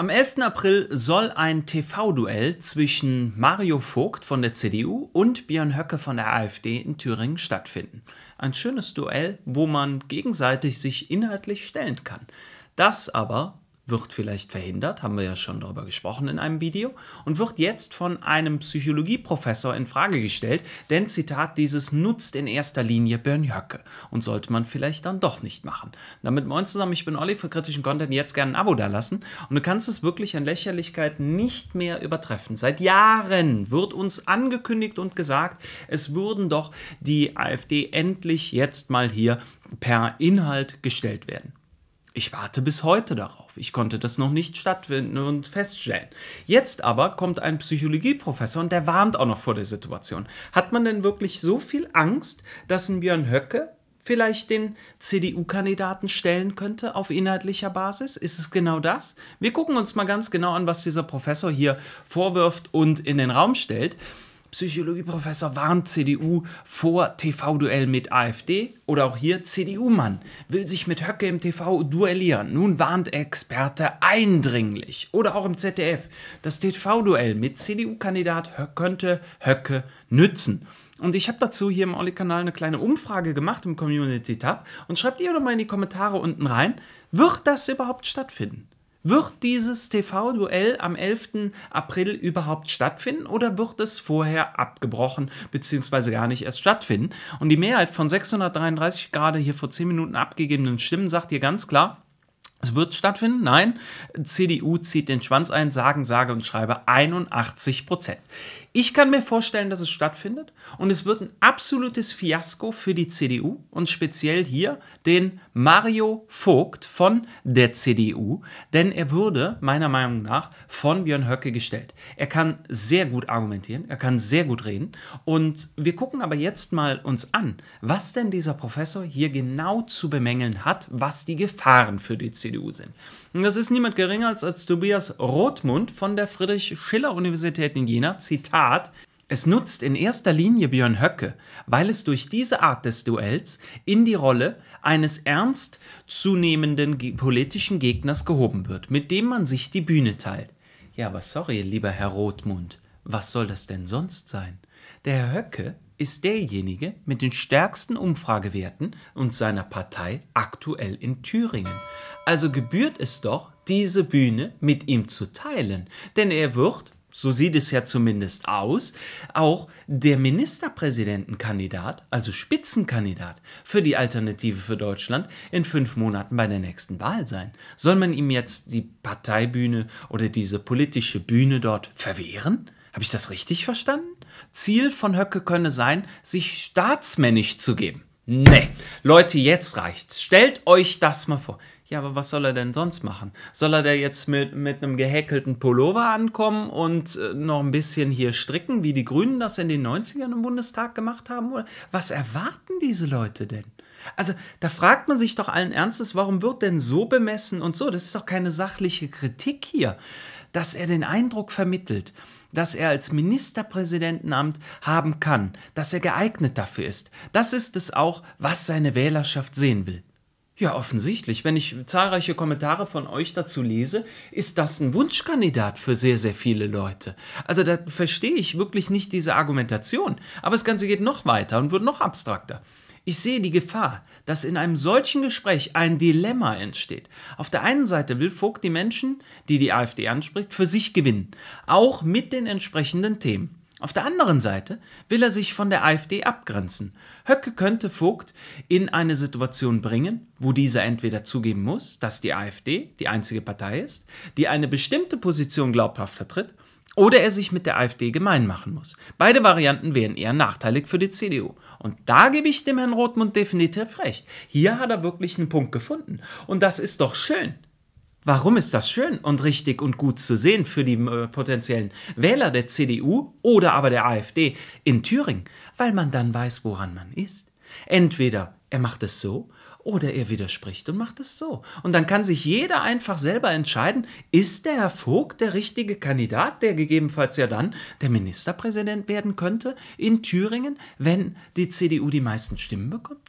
Am 11. April soll ein TV-Duell zwischen Mario Vogt von der CDU und Björn Höcke von der AfD in Thüringen stattfinden. Ein schönes Duell, wo man gegenseitig sich inhaltlich stellen kann. Das aber wird vielleicht verhindert, haben wir ja schon darüber gesprochen in einem Video, und wird jetzt von einem Psychologieprofessor in Frage gestellt, denn Zitat, dieses nutzt in erster Linie Bernjöcke und sollte man vielleicht dann doch nicht machen. Damit moin zusammen, ich bin Olli für kritischen Content, jetzt gerne ein Abo dalassen und du kannst es wirklich an Lächerlichkeit nicht mehr übertreffen. Seit Jahren wird uns angekündigt und gesagt, es würden doch die AfD endlich jetzt mal hier per Inhalt gestellt werden. Ich warte bis heute darauf. Ich konnte das noch nicht stattfinden und feststellen. Jetzt aber kommt ein Psychologieprofessor und der warnt auch noch vor der Situation. Hat man denn wirklich so viel Angst, dass ein Björn Höcke vielleicht den CDU-Kandidaten stellen könnte auf inhaltlicher Basis? Ist es genau das? Wir gucken uns mal ganz genau an, was dieser Professor hier vorwirft und in den Raum stellt. Psychologieprofessor warnt CDU vor TV-Duell mit AfD oder auch hier CDU-Mann will sich mit Höcke im TV duellieren. Nun warnt Experte eindringlich oder auch im ZDF, das TV-Duell mit CDU-Kandidat könnte Höcke nützen. Und ich habe dazu hier im Olli-Kanal eine kleine Umfrage gemacht im Community-Tab und schreibt ihr doch mal in die Kommentare unten rein, wird das überhaupt stattfinden? Wird dieses TV-Duell am 11. April überhaupt stattfinden oder wird es vorher abgebrochen bzw. gar nicht erst stattfinden? Und die Mehrheit von 633 gerade hier vor 10 Minuten abgegebenen Stimmen sagt hier ganz klar, es wird stattfinden. Nein, CDU zieht den Schwanz ein, sagen, sage und schreibe 81 Prozent. Ich kann mir vorstellen, dass es stattfindet und es wird ein absolutes Fiasko für die CDU und speziell hier den Mario Vogt von der CDU, denn er würde meiner Meinung nach von Björn Höcke gestellt. Er kann sehr gut argumentieren, er kann sehr gut reden und wir gucken aber jetzt mal uns an, was denn dieser Professor hier genau zu bemängeln hat, was die Gefahren für die CDU sind. Und das ist niemand geringer als, als Tobias Rothmund von der Friedrich Schiller Universität in Jena, Zitat Art. Es nutzt in erster Linie Björn Höcke, weil es durch diese Art des Duells in die Rolle eines ernst zunehmenden ge politischen Gegners gehoben wird, mit dem man sich die Bühne teilt. Ja, aber sorry, lieber Herr Rothmund, was soll das denn sonst sein? Der Herr Höcke ist derjenige mit den stärksten Umfragewerten und seiner Partei aktuell in Thüringen. Also gebührt es doch, diese Bühne mit ihm zu teilen, denn er wird so sieht es ja zumindest aus, auch der Ministerpräsidentenkandidat, also Spitzenkandidat für die Alternative für Deutschland, in fünf Monaten bei der nächsten Wahl sein. Soll man ihm jetzt die Parteibühne oder diese politische Bühne dort verwehren? Habe ich das richtig verstanden? Ziel von Höcke könne sein, sich staatsmännisch zu geben. Nee, Leute, jetzt reicht's. Stellt euch das mal vor. Ja, aber was soll er denn sonst machen? Soll er da jetzt mit, mit einem gehäkelten Pullover ankommen und äh, noch ein bisschen hier stricken, wie die Grünen das in den 90ern im Bundestag gemacht haben? Oder was erwarten diese Leute denn? Also, da fragt man sich doch allen Ernstes, warum wird denn so bemessen und so? Das ist doch keine sachliche Kritik hier, dass er den Eindruck vermittelt, dass er als Ministerpräsidentenamt haben kann, dass er geeignet dafür ist. Das ist es auch, was seine Wählerschaft sehen will. Ja, offensichtlich. Wenn ich zahlreiche Kommentare von euch dazu lese, ist das ein Wunschkandidat für sehr, sehr viele Leute. Also da verstehe ich wirklich nicht diese Argumentation. Aber das Ganze geht noch weiter und wird noch abstrakter. Ich sehe die Gefahr, dass in einem solchen Gespräch ein Dilemma entsteht. Auf der einen Seite will Vogt die Menschen, die die AfD anspricht, für sich gewinnen, auch mit den entsprechenden Themen. Auf der anderen Seite will er sich von der AfD abgrenzen. Höcke könnte Vogt in eine Situation bringen, wo dieser entweder zugeben muss, dass die AfD die einzige Partei ist, die eine bestimmte Position glaubhaft vertritt, oder er sich mit der AfD gemein machen muss. Beide Varianten wären eher nachteilig für die CDU. Und da gebe ich dem Herrn Rothmund definitiv recht. Hier hat er wirklich einen Punkt gefunden. Und das ist doch schön. Warum ist das schön und richtig und gut zu sehen für die äh, potenziellen Wähler der CDU oder aber der AfD in Thüringen? Weil man dann weiß, woran man ist. Entweder er macht es so oder er widerspricht und macht es so. Und dann kann sich jeder einfach selber entscheiden, ist der Herr Vogt der richtige Kandidat, der gegebenenfalls ja dann der Ministerpräsident werden könnte in Thüringen, wenn die CDU die meisten Stimmen bekommt?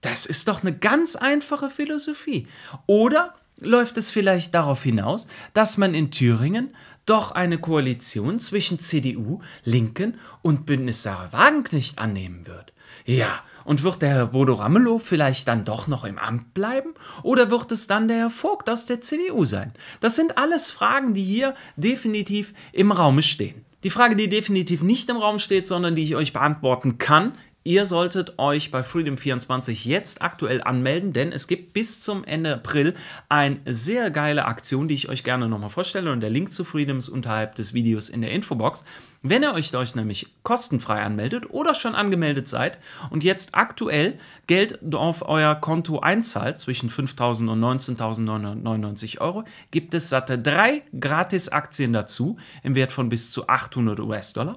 Das ist doch eine ganz einfache Philosophie. Oder läuft es vielleicht darauf hinaus, dass man in Thüringen doch eine Koalition zwischen CDU, Linken und Bündnis Sarah Wagenknecht annehmen wird. Ja, und wird der Herr Bodo Ramelow vielleicht dann doch noch im Amt bleiben? Oder wird es dann der Herr Vogt aus der CDU sein? Das sind alles Fragen, die hier definitiv im Raume stehen. Die Frage, die definitiv nicht im Raum steht, sondern die ich euch beantworten kann, Ihr solltet euch bei Freedom24 jetzt aktuell anmelden, denn es gibt bis zum Ende April eine sehr geile Aktion, die ich euch gerne nochmal vorstelle. Und der Link zu Freedom ist unterhalb des Videos in der Infobox. Wenn ihr euch euch nämlich kostenfrei anmeldet oder schon angemeldet seid und jetzt aktuell Geld auf euer Konto einzahlt, zwischen 5.000 und 19.999 Euro, gibt es satte drei Gratisaktien dazu im Wert von bis zu 800 US-Dollar.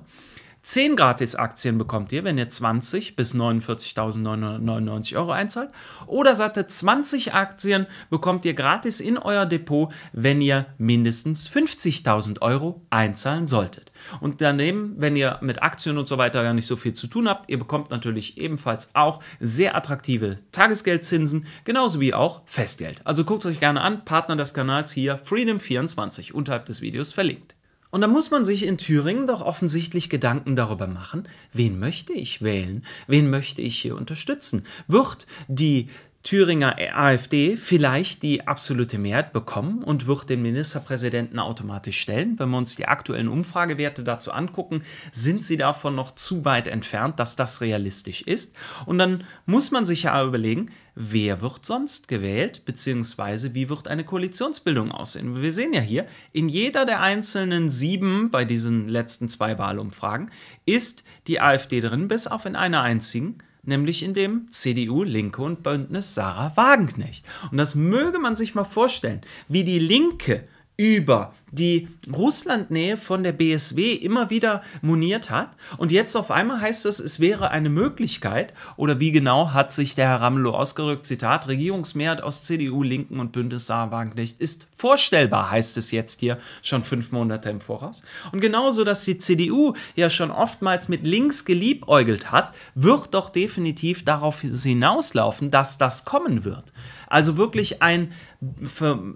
10 Gratis-Aktien bekommt ihr, wenn ihr 20 bis 49.999 Euro einzahlt. Oder satte 20 Aktien bekommt ihr gratis in euer Depot, wenn ihr mindestens 50.000 Euro einzahlen solltet. Und daneben, wenn ihr mit Aktien und so weiter gar nicht so viel zu tun habt, ihr bekommt natürlich ebenfalls auch sehr attraktive Tagesgeldzinsen, genauso wie auch Festgeld. Also guckt es euch gerne an, Partner des Kanals hier, Freedom24, unterhalb des Videos verlinkt. Und da muss man sich in Thüringen doch offensichtlich Gedanken darüber machen, wen möchte ich wählen, wen möchte ich hier unterstützen. Wird die Thüringer AfD vielleicht die absolute Mehrheit bekommen und wird den Ministerpräsidenten automatisch stellen. Wenn wir uns die aktuellen Umfragewerte dazu angucken, sind sie davon noch zu weit entfernt, dass das realistisch ist. Und dann muss man sich ja überlegen, wer wird sonst gewählt, beziehungsweise wie wird eine Koalitionsbildung aussehen. Wir sehen ja hier, in jeder der einzelnen sieben bei diesen letzten zwei Wahlumfragen ist die AfD drin, bis auf in einer einzigen nämlich in dem CDU, Linke und Bündnis Sarah Wagenknecht. Und das möge man sich mal vorstellen, wie die Linke über die Russlandnähe von der BSW immer wieder moniert hat. Und jetzt auf einmal heißt es, es wäre eine Möglichkeit, oder wie genau hat sich der Herr Ramelow ausgerückt? Zitat, Regierungsmehrheit aus CDU, Linken und Bündnis nicht ist vorstellbar, heißt es jetzt hier schon fünf Monate im Voraus. Und genauso, dass die CDU ja schon oftmals mit links geliebäugelt hat, wird doch definitiv darauf hinauslaufen, dass das kommen wird. Also wirklich ein,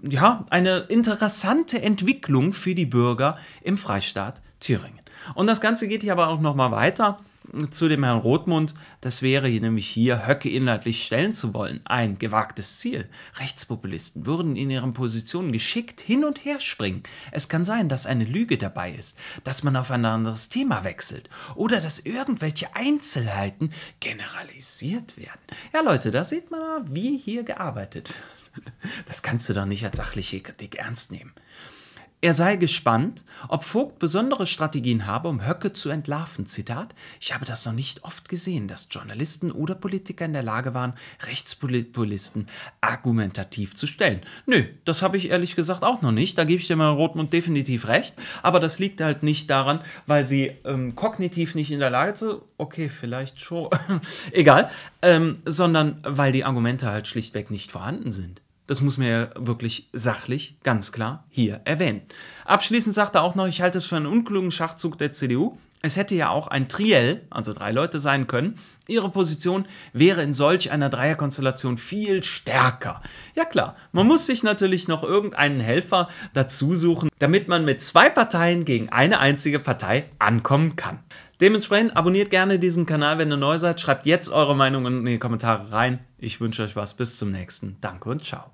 ja, eine interessante Entwicklung Entwicklung für die Bürger im Freistaat Thüringen. Und das Ganze geht hier aber auch nochmal weiter zu dem Herrn Rothmund, das wäre nämlich hier Höcke inhaltlich stellen zu wollen, ein gewagtes Ziel. Rechtspopulisten würden in ihren Positionen geschickt hin und her springen. Es kann sein, dass eine Lüge dabei ist, dass man auf ein anderes Thema wechselt oder dass irgendwelche Einzelheiten generalisiert werden. Ja Leute, da sieht man, wie hier gearbeitet wird. Das kannst du doch nicht als sachliche Kritik ernst nehmen. Er sei gespannt, ob Vogt besondere Strategien habe, um Höcke zu entlarven. Zitat: Ich habe das noch nicht oft gesehen, dass Journalisten oder Politiker in der Lage waren, Rechtspopulisten argumentativ zu stellen. Nö, das habe ich ehrlich gesagt auch noch nicht. Da gebe ich dem Herrn Rotmund definitiv recht. Aber das liegt halt nicht daran, weil sie ähm, kognitiv nicht in der Lage zu. Okay, vielleicht schon. Egal. Ähm, sondern weil die Argumente halt schlichtweg nicht vorhanden sind. Das muss man ja wirklich sachlich ganz klar hier erwähnen. Abschließend sagt er auch noch, ich halte es für einen unklugen Schachzug der CDU. Es hätte ja auch ein Triell, also drei Leute sein können. Ihre Position wäre in solch einer Dreierkonstellation viel stärker. Ja klar, man muss sich natürlich noch irgendeinen Helfer dazu suchen, damit man mit zwei Parteien gegen eine einzige Partei ankommen kann. Dementsprechend abonniert gerne diesen Kanal, wenn ihr neu seid. Schreibt jetzt eure Meinung in die Kommentare rein. Ich wünsche euch was. Bis zum nächsten. Danke und ciao.